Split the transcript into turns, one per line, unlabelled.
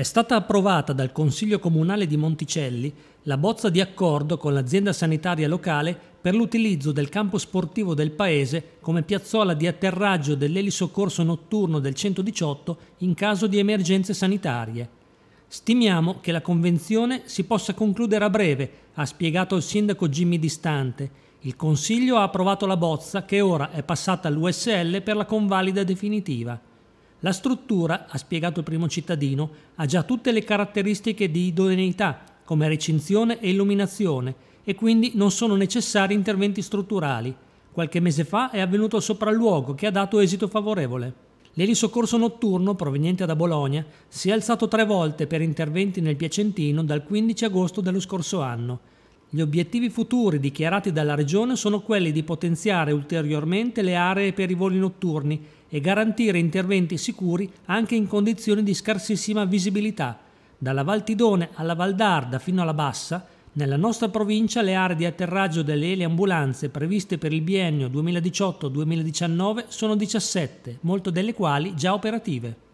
È stata approvata dal Consiglio Comunale di Monticelli la bozza di accordo con l'azienda sanitaria locale per l'utilizzo del campo sportivo del paese come piazzola di atterraggio dell'elisoccorso notturno del 118 in caso di emergenze sanitarie. Stimiamo che la convenzione si possa concludere a breve, ha spiegato il sindaco Jimmy Distante. Il Consiglio ha approvato la bozza che ora è passata all'USL per la convalida definitiva. La struttura, ha spiegato il primo cittadino, ha già tutte le caratteristiche di idoneità, come recinzione e illuminazione, e quindi non sono necessari interventi strutturali. Qualche mese fa è avvenuto il sopralluogo che ha dato esito favorevole. L'elisoccorso notturno proveniente da Bologna si è alzato tre volte per interventi nel Piacentino dal 15 agosto dello scorso anno gli obiettivi futuri dichiarati dalla Regione sono quelli di potenziare ulteriormente le aree per i voli notturni e garantire interventi sicuri anche in condizioni di scarsissima visibilità. Dalla Valtidone alla Valdarda fino alla Bassa, nella nostra provincia le aree di atterraggio delle eliambulanze previste per il biennio 2018-2019 sono 17, molte delle quali già operative.